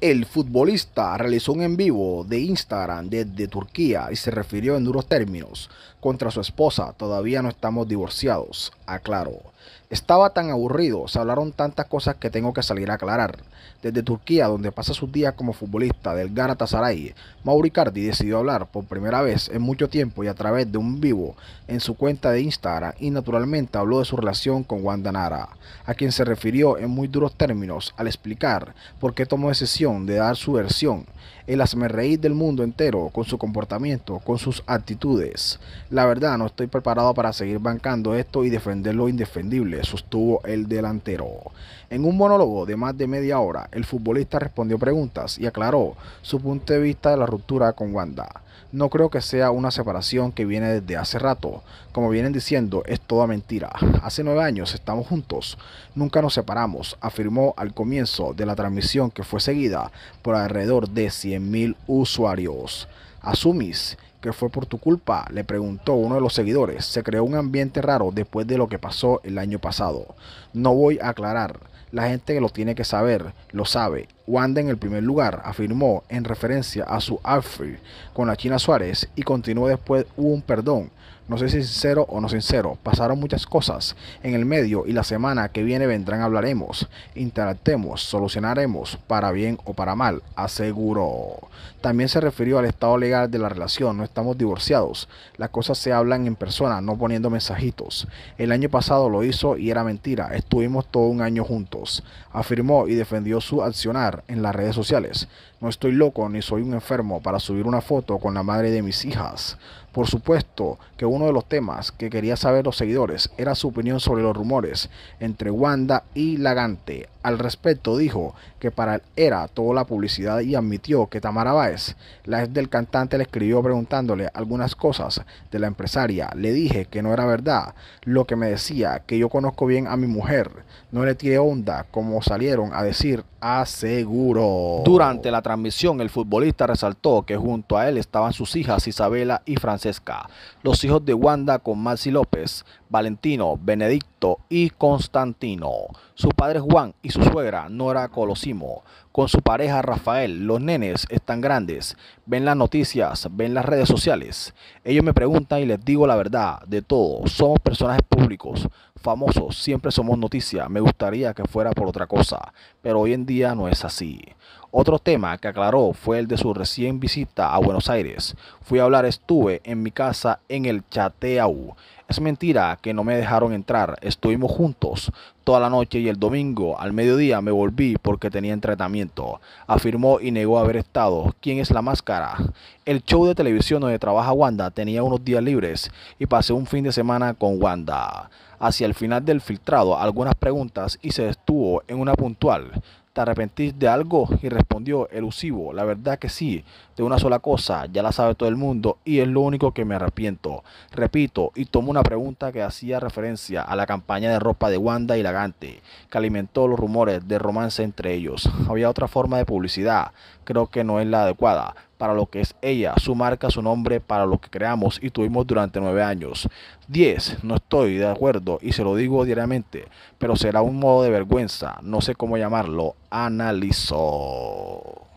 El futbolista realizó un en vivo de Instagram desde Turquía y se refirió en duros términos contra su esposa. Todavía no estamos divorciados, aclaró. Estaba tan aburrido, se hablaron tantas cosas que tengo que salir a aclarar. Desde Turquía, donde pasa sus días como futbolista del Galatasaray, Mauricardi decidió hablar por primera vez en mucho tiempo y a través de un vivo en su cuenta de Instagram y naturalmente habló de su relación con Wanda Nara, a quien se refirió en muy duros términos al explicar por qué tomó decisión de dar su versión, el reír del mundo entero con su comportamiento, con sus actitudes. La verdad, no estoy preparado para seguir bancando esto y defender lo indefendible, sostuvo el delantero. En un monólogo de más de media hora, el futbolista respondió preguntas y aclaró su punto de vista de la ruptura con Wanda. No creo que sea una separación que viene desde hace rato. Como vienen diciendo, es toda mentira. Hace nueve años estamos juntos. Nunca nos separamos, afirmó al comienzo de la transmisión que fue seguida por alrededor de 100.000 usuarios. Asumis que fue por tu culpa? Le preguntó uno de los seguidores. Se creó un ambiente raro después de lo que pasó el año pasado. No voy a aclarar. La gente que lo tiene que saber lo sabe. Wanda en el primer lugar afirmó en referencia a su outfit con la China Suárez y continuó después hubo un perdón. No sé si sincero o no sincero. Pasaron muchas cosas en el medio y la semana que viene vendrán hablaremos, interactemos, solucionaremos para bien o para mal, aseguró. También se refirió al estado legal de la relación estamos divorciados. Las cosas se hablan en persona, no poniendo mensajitos. El año pasado lo hizo y era mentira. Estuvimos todo un año juntos. Afirmó y defendió su accionar en las redes sociales. No estoy loco ni soy un enfermo para subir una foto con la madre de mis hijas. Por supuesto que uno de los temas que quería saber los seguidores era su opinión sobre los rumores entre Wanda y Lagante. Al respecto dijo que para él era toda la publicidad y admitió que Tamara Báez, la ex del cantante, le escribió preguntándole algunas cosas de la empresaria. Le dije que no era verdad lo que me decía, que yo conozco bien a mi mujer. No le tiré onda como salieron a decir aseguro. Durante la transmisión el futbolista resaltó que junto a él estaban sus hijas Isabela y Francisco los hijos de Wanda con Marcy López, Valentino, Benedicto y Constantino, su padre Juan y su suegra Nora Colosimo, con su pareja Rafael. Los nenes están grandes, ven las noticias, ven las redes sociales. Ellos me preguntan y les digo la verdad de todo. Somos personajes públicos, famosos, siempre somos noticia. Me gustaría que fuera por otra cosa, pero hoy en día no es así. Otro tema que aclaró fue el de su recién visita a Buenos Aires. Fui a hablar, estuve en mi casa en el Chateau. Es mentira que no me dejaron entrar, estuvimos juntos toda la noche y el domingo al mediodía me volví porque tenía entrenamiento. afirmó y negó haber estado. ¿Quién es la máscara? El show de televisión donde trabaja Wanda tenía unos días libres y pasé un fin de semana con Wanda. Hacia el final del filtrado algunas preguntas y se estuvo en una puntual. ¿Te arrepentís de algo? Y respondió elusivo, la verdad que sí, de una sola cosa, ya la sabe todo el mundo y es lo único que me arrepiento. Repito, y tomo una pregunta que hacía referencia a la campaña de ropa de Wanda y Lagante, que alimentó los rumores de romance entre ellos. Había otra forma de publicidad, creo que no es la adecuada, para lo que es ella, su marca, su nombre, para lo que creamos y tuvimos durante nueve años. Diez, No estoy de acuerdo y se lo digo diariamente, pero será un modo de vergüenza, no sé cómo llamarlo, analizó.